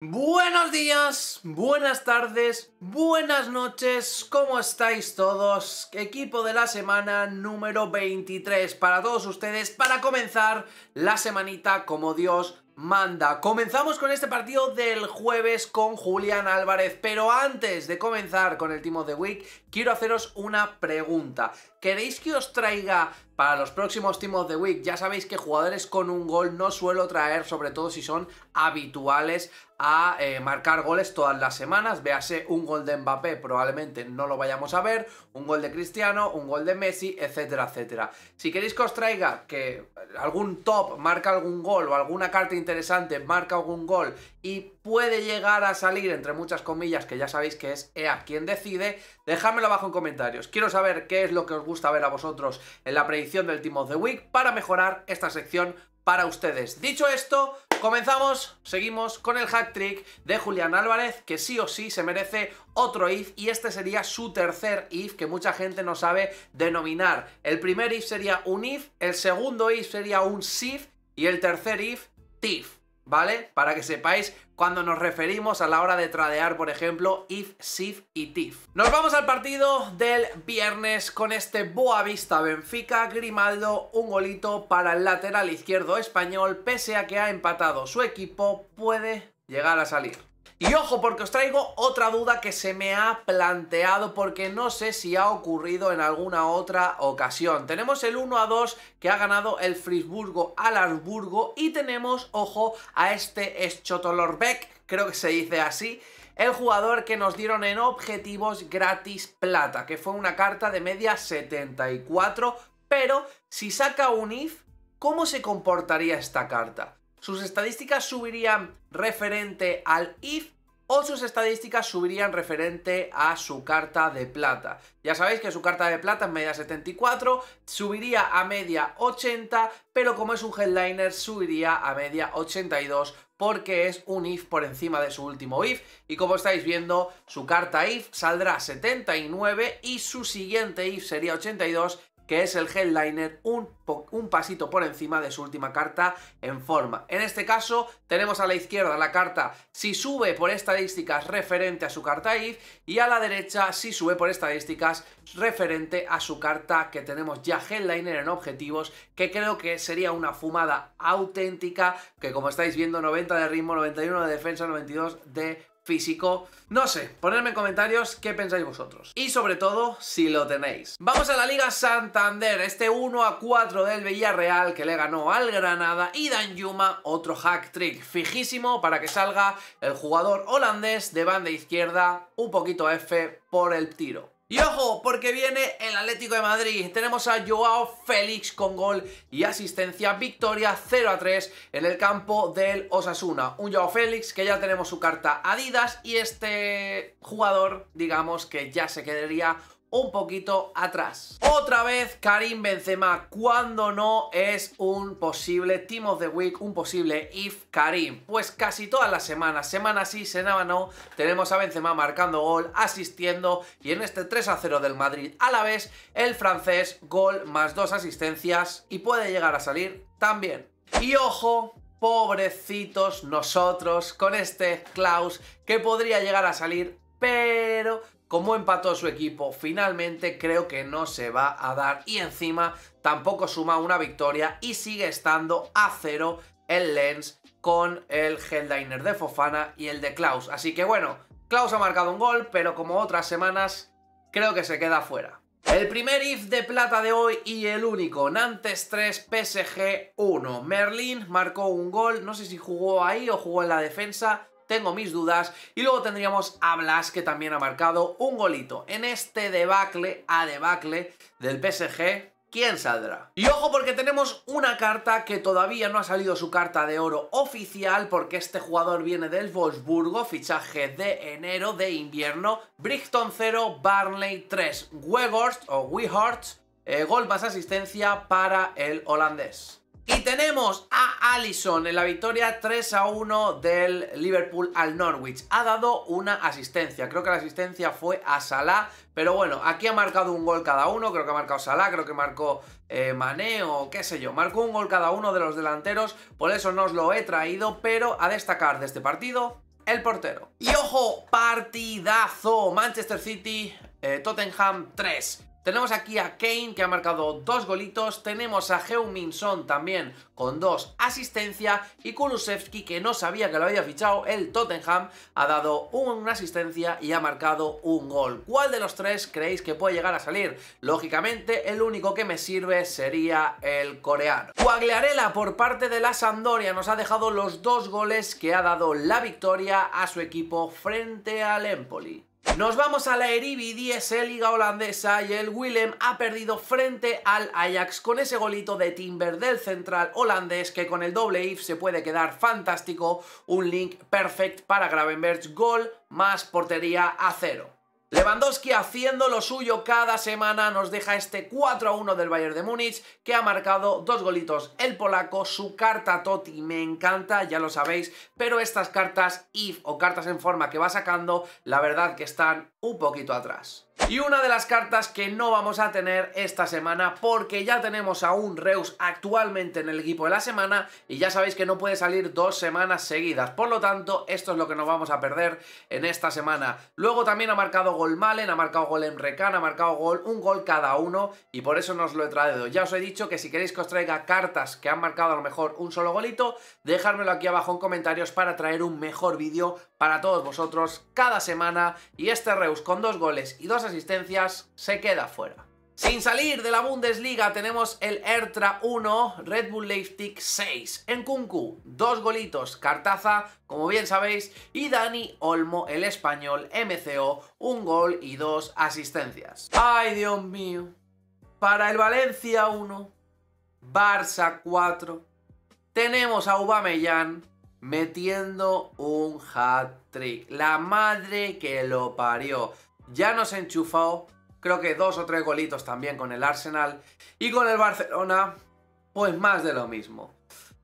Buenos días, buenas tardes, buenas noches, ¿cómo estáis todos? Equipo de la semana número 23 para todos ustedes, para comenzar la semanita como Dios manda. Comenzamos con este partido del jueves con Julián Álvarez, pero antes de comenzar con el Team of the Week, quiero haceros una pregunta. ¿Queréis que os traiga para los próximos Team of the Week, ya sabéis que jugadores con un gol no suelo traer, sobre todo si son habituales a eh, marcar goles todas las semanas. Véase un gol de Mbappé, probablemente no lo vayamos a ver, un gol de Cristiano, un gol de Messi, etcétera, etcétera. Si queréis que os traiga que algún top marca algún gol o alguna carta interesante marca algún gol y puede llegar a salir, entre muchas comillas, que ya sabéis que es EA quien decide, dejádmelo abajo en comentarios. Quiero saber qué es lo que os gusta ver a vosotros en la predicción del Team of the Week para mejorar esta sección para ustedes. Dicho esto, comenzamos, seguimos con el hack trick de Julián Álvarez, que sí o sí se merece otro if y este sería su tercer if que mucha gente no sabe denominar. El primer if sería un if, el segundo if sería un sif y el tercer if, tif. ¿vale? Para que sepáis cuando nos referimos a la hora de tradear, por ejemplo, if, sif y tif. Nos vamos al partido del viernes con este Boavista Benfica, Grimaldo, un golito para el lateral izquierdo español, pese a que ha empatado su equipo, puede llegar a salir. Y ojo porque os traigo otra duda que se me ha planteado porque no sé si ha ocurrido en alguna otra ocasión. Tenemos el 1 a 2 que ha ganado el Frisburgo al Arburgo y tenemos, ojo, a este Schotolorbeck, creo que se dice así, el jugador que nos dieron en objetivos gratis plata, que fue una carta de media 74, pero si saca un if, ¿cómo se comportaría esta carta? sus estadísticas subirían referente al if o sus estadísticas subirían referente a su carta de plata. Ya sabéis que su carta de plata es media 74, subiría a media 80, pero como es un headliner subiría a media 82 porque es un if por encima de su último if y como estáis viendo su carta if saldrá 79 y su siguiente if sería 82 que es el headliner un, un pasito por encima de su última carta en forma. En este caso tenemos a la izquierda la carta si sube por estadísticas referente a su carta if y a la derecha si sube por estadísticas referente a su carta que tenemos ya headliner en objetivos que creo que sería una fumada auténtica que como estáis viendo 90 de ritmo, 91 de defensa, 92 de físico. No sé, ponedme en comentarios qué pensáis vosotros. Y sobre todo, si lo tenéis. Vamos a la Liga Santander, este 1 a 4 del Villarreal que le ganó al Granada y Dan Yuma otro hack trick fijísimo para que salga el jugador holandés de banda izquierda un poquito F por el tiro. Y ojo, porque viene el Atlético de Madrid. Tenemos a Joao Félix con gol y asistencia, victoria 0 a 3 en el campo del Osasuna. Un Joao Félix que ya tenemos su carta Adidas y este jugador, digamos que ya se quedaría un poquito atrás. Otra vez Karim Benzema, cuando no es un posible Team of the Week, un posible If Karim. Pues casi todas las semanas, semana sí, semana no, tenemos a Benzema marcando gol, asistiendo y en este 3 a 0 del Madrid a la vez, el francés gol más dos asistencias y puede llegar a salir también. Y ojo, pobrecitos nosotros con este Klaus que podría llegar a salir pero como empató su equipo, finalmente creo que no se va a dar y encima tampoco suma una victoria y sigue estando a cero el Lens con el Helldiner de Fofana y el de Klaus. Así que bueno, Klaus ha marcado un gol, pero como otras semanas, creo que se queda fuera. El primer if de plata de hoy y el único, Nantes 3, PSG 1. Merlin marcó un gol, no sé si jugó ahí o jugó en la defensa, tengo mis dudas. Y luego tendríamos a Blas, que también ha marcado un golito. En este debacle, a debacle del PSG, ¿Quién saldrá? Y ojo porque tenemos una carta que todavía no ha salido su carta de oro oficial porque este jugador viene del Wolfsburgo, fichaje de enero, de invierno, Brixton 0, Barnley 3, Weghorst o eh, gol más asistencia para el holandés. Y tenemos a Allison en la victoria 3 a 1 del Liverpool al Norwich. Ha dado una asistencia, creo que la asistencia fue a Salah, pero bueno, aquí ha marcado un gol cada uno, creo que ha marcado Salah, creo que marcó eh, maneo o qué sé yo, marcó un gol cada uno de los delanteros, por eso no os lo he traído, pero a destacar de este partido, el portero. Y ojo, partidazo, Manchester City, eh, Tottenham 3. Tenemos aquí a Kane que ha marcado dos golitos, tenemos a heung también con dos asistencia y Kulusevski que no sabía que lo había fichado, el Tottenham ha dado una asistencia y ha marcado un gol. ¿Cuál de los tres creéis que puede llegar a salir? Lógicamente el único que me sirve sería el coreano. Guagliarella por parte de la Sampdoria nos ha dejado los dos goles que ha dado la victoria a su equipo frente al Empoli. Nos vamos a la 10, liga holandesa, y el Willem ha perdido frente al Ajax con ese golito de Timber del central holandés que con el doble if se puede quedar fantástico, un link perfect para Gravenberg, gol más portería a cero. Lewandowski haciendo lo suyo cada semana nos deja este 4-1 del Bayern de Múnich que ha marcado dos golitos el polaco, su carta Totti me encanta, ya lo sabéis, pero estas cartas IF o cartas en forma que va sacando, la verdad que están un poquito atrás. Y una de las cartas que no vamos a tener esta semana porque ya tenemos a un Reus actualmente en el equipo de la semana y ya sabéis que no puede salir dos semanas seguidas. Por lo tanto, esto es lo que nos vamos a perder en esta semana. Luego también ha marcado gol Malen, ha marcado gol en Recan ha marcado gol, un gol cada uno y por eso nos lo he traído. Ya os he dicho que si queréis que os traiga cartas que han marcado a lo mejor un solo golito, dejármelo aquí abajo en comentarios para traer un mejor vídeo para todos vosotros cada semana y este Reus con dos goles y dos asistencias se queda fuera. Sin salir de la Bundesliga tenemos el Ertra 1, Red Bull Leipzig 6. En Kunku, dos golitos, Cartaza, como bien sabéis, y Dani Olmo, el español, MCO, un gol y dos asistencias. ¡Ay, Dios mío! Para el Valencia 1, Barça 4, tenemos a Aubameyang metiendo un hat-trick. La madre que lo parió. Ya nos enchufó creo que dos o tres golitos también con el Arsenal. Y con el Barcelona, pues más de lo mismo.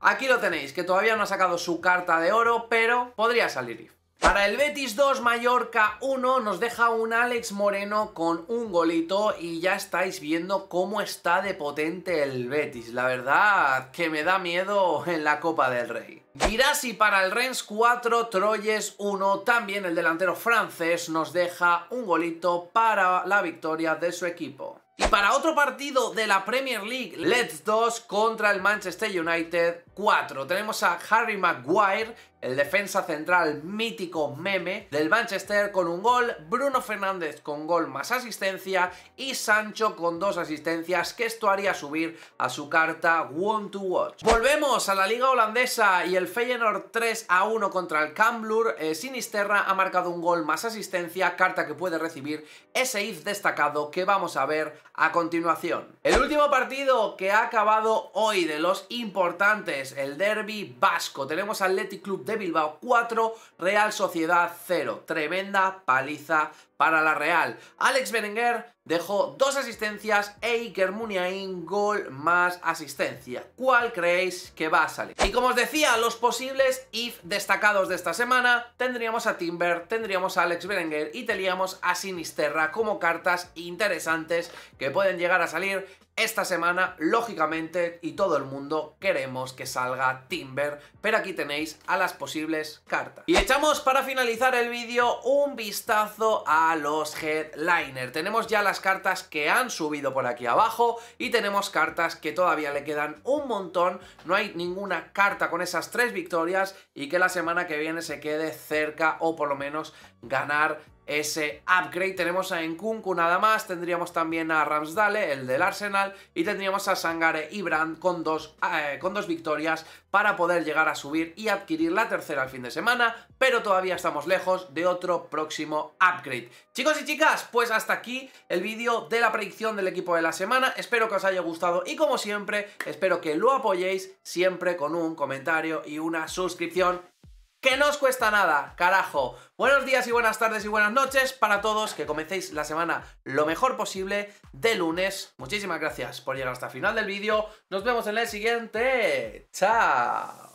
Aquí lo tenéis, que todavía no ha sacado su carta de oro, pero podría salir para el Betis 2, Mallorca 1, nos deja un Alex Moreno con un golito y ya estáis viendo cómo está de potente el Betis. La verdad que me da miedo en la Copa del Rey. Girassi para el Rennes 4, Troyes 1, también el delantero francés nos deja un golito para la victoria de su equipo. Y para otro partido de la Premier League, Let's 2 contra el Manchester United 4. Tenemos a Harry Maguire el defensa central mítico meme del Manchester con un gol, Bruno Fernández con gol más asistencia y Sancho con dos asistencias que esto haría subir a su carta One to Watch. Volvemos a la liga holandesa y el Feyenoord 3 a 1 contra el kamblur eh, Sinisterra ha marcado un gol más asistencia, carta que puede recibir ese if destacado que vamos a ver a continuación. El último partido que ha acabado hoy de los importantes, el derby vasco, tenemos Athletic Club de Bilbao 4, Real Sociedad 0. Tremenda paliza para la Real. Alex Berenguer dejó dos asistencias e Iker Muniain gol más asistencia. ¿Cuál creéis que va a salir? Y como os decía, los posibles if destacados de esta semana, tendríamos a Timber, tendríamos a Alex Berenguer y teníamos a Sinisterra como cartas interesantes que pueden llegar a salir esta semana, lógicamente, y todo el mundo queremos que salga Timber, pero aquí tenéis a las posibles cartas. Y echamos para finalizar el vídeo un vistazo a los headliner. Tenemos ya las cartas que han subido por aquí abajo y tenemos cartas que todavía le quedan un montón. No hay ninguna carta con esas tres victorias y que la semana que viene se quede cerca o por lo menos ganar ese upgrade. Tenemos a Nkunku nada más, tendríamos también a Ramsdale, el del Arsenal, y tendríamos a Sangare y Brand con dos, eh, con dos victorias para poder llegar a subir y adquirir la tercera al fin de semana, pero todavía estamos lejos de otro próximo upgrade. Chicos y chicas, pues hasta aquí el vídeo de la predicción del equipo de la semana. Espero que os haya gustado y como siempre, espero que lo apoyéis siempre con un comentario y una suscripción que no os cuesta nada, carajo. Buenos días y buenas tardes y buenas noches para todos, que comencéis la semana lo mejor posible de lunes. Muchísimas gracias por llegar hasta el final del vídeo. Nos vemos en el siguiente. Chao.